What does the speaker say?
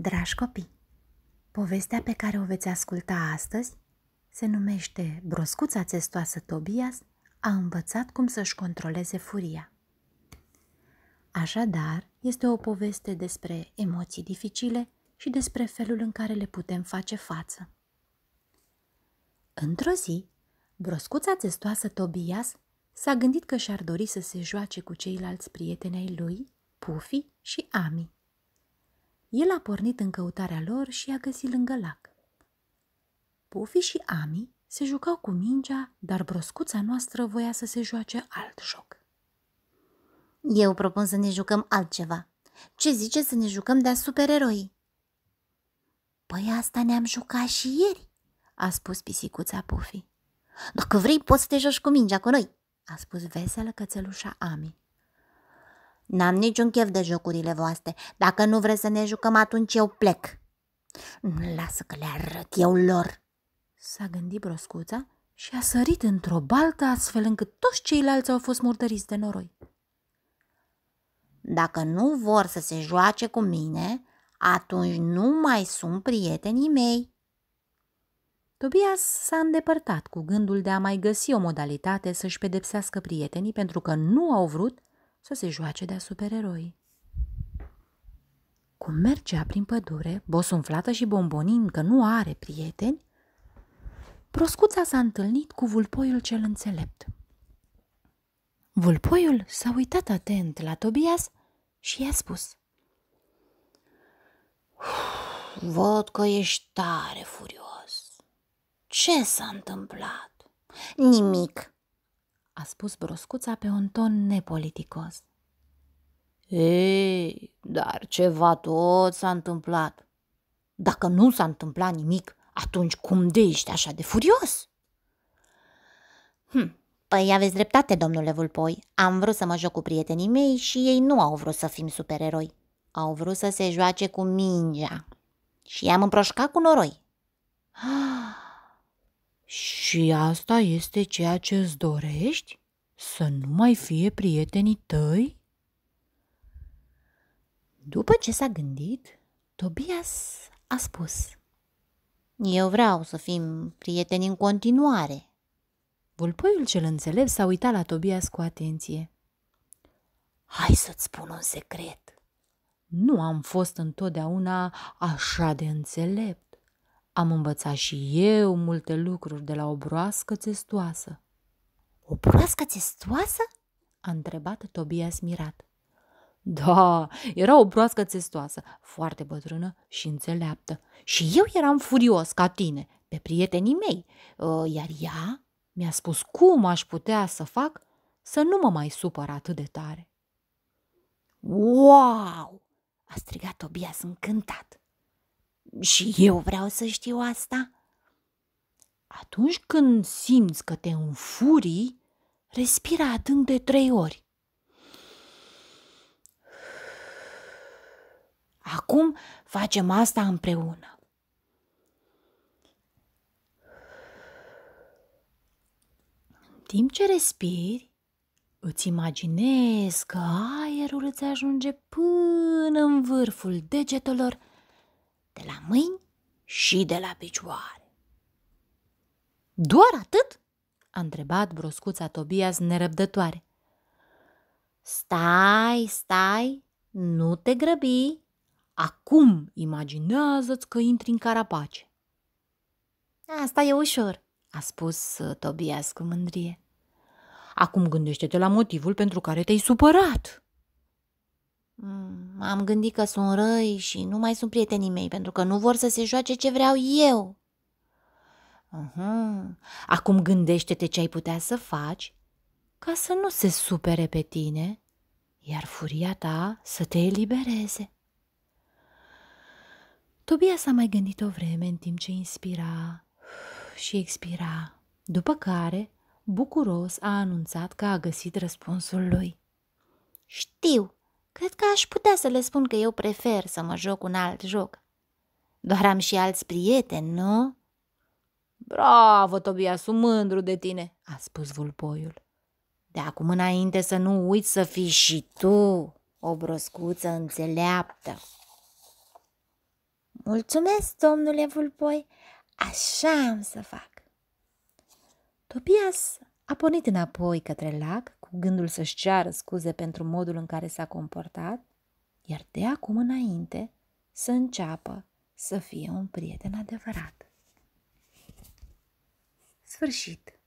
Dragi copii, povestea pe care o veți asculta astăzi se numește Broscuța testoasă Tobias a învățat cum să-și controleze furia. Așadar, este o poveste despre emoții dificile și despre felul în care le putem face față. Într-o zi, broscuța testoasă Tobias s-a gândit că și-ar dori să se joace cu ceilalți prieteni ai lui, Pufi și Ami. El a pornit în căutarea lor și i-a găsit lângă lac. Pufi și Ami se jucau cu mingea, dar broscuța noastră voia să se joace alt joc. Eu propun să ne jucăm altceva. Ce zice să ne jucăm de-a supereroi? Păi asta ne-am jucat și ieri, a spus pisicuța Pufi. Dacă vrei, poți să te joci cu mingea cu noi, a spus veselă cățelușa Ami. N-am niciun chef de jocurile voastre. Dacă nu vreți să ne jucăm, atunci eu plec. Nu lasă că le arăt eu lor. S-a gândit broscuța și a sărit într-o baltă astfel încât toți ceilalți au fost murdăriți de noroi. Dacă nu vor să se joace cu mine, atunci nu mai sunt prietenii mei. Tobias s-a îndepărtat cu gândul de a mai găsi o modalitate să-și pedepsească prietenii pentru că nu au vrut să se joace de-a supereroi. Cum mergea prin pădure, bosunflată și bombonin că nu are prieteni, proscuța s-a întâlnit cu vulpoiul cel înțelept. Vulpoiul s-a uitat atent la Tobias și i-a spus Văd că ești tare furios. Ce s-a întâmplat? Nimic, a spus broscuța pe un ton nepoliticos. Ei, dar ceva tot s-a întâmplat. Dacă nu s-a întâmplat nimic, atunci cum de ești așa de furios? Hm, păi aveți dreptate, domnule Vulpoi. Am vrut să mă joc cu prietenii mei și ei nu au vrut să fim supereroi. Au vrut să se joace cu mingea. Și i-am împroșcat cu noroi. Ah! Și asta este ceea ce îți dorești? Să nu mai fie prietenii tăi? După ce s-a gândit, Tobias a spus Eu vreau să fim prieteni în continuare. Vulpoiul cel înțelept s-a uitat la Tobias cu atenție. Hai să-ți spun un secret. Nu am fost întotdeauna așa de înțelept. Am învățat și eu multe lucruri de la o broască țestoasă. O broască țestoasă? a întrebat Tobias mirat. Da, era o broască țestoasă, foarte bătrână și înțeleaptă. Și eu eram furios ca tine, pe prietenii mei, ă, iar ea mi-a spus cum aș putea să fac să nu mă mai supăr atât de tare. Wow! a strigat Tobias încântat. Și eu vreau să știu asta? Atunci când simți că te înfurii, respira adânc de trei ori. Acum facem asta împreună. În timp ce respiri, îți imaginezi că aerul îți ajunge până în vârful degetelor la mâini și de la picioare. Doar atât? a întrebat broscuța Tobias nerăbdătoare. Stai, stai, nu te grăbi. Acum imaginează-ți că intri în carapace. Asta e ușor, a spus uh, Tobias cu mândrie. Acum gândește-te la motivul pentru care te-ai supărat. Mm, am gândit că sunt răi și nu mai sunt prietenii mei pentru că nu vor să se joace ce vreau eu. Uhum. Acum gândește-te ce ai putea să faci ca să nu se supere pe tine, iar furia ta să te elibereze. Tobia s-a mai gândit o vreme în timp ce inspira și expira, după care, bucuros, a anunțat că a găsit răspunsul lui. Știu, Cred că aș putea să le spun că eu prefer să mă joc un alt joc. Doar am și alți prieteni, nu? Bravo, Tobia, sunt mândru de tine, a spus vulpoiul. De acum înainte să nu uiți să fii și tu o broscuță înțeleaptă. Mulțumesc, domnule vulpoi, așa am să fac. Tobias a pornit înapoi către lac cu gândul să-și ceară scuze pentru modul în care s-a comportat, iar de acum înainte să înceapă să fie un prieten adevărat. Sfârșit.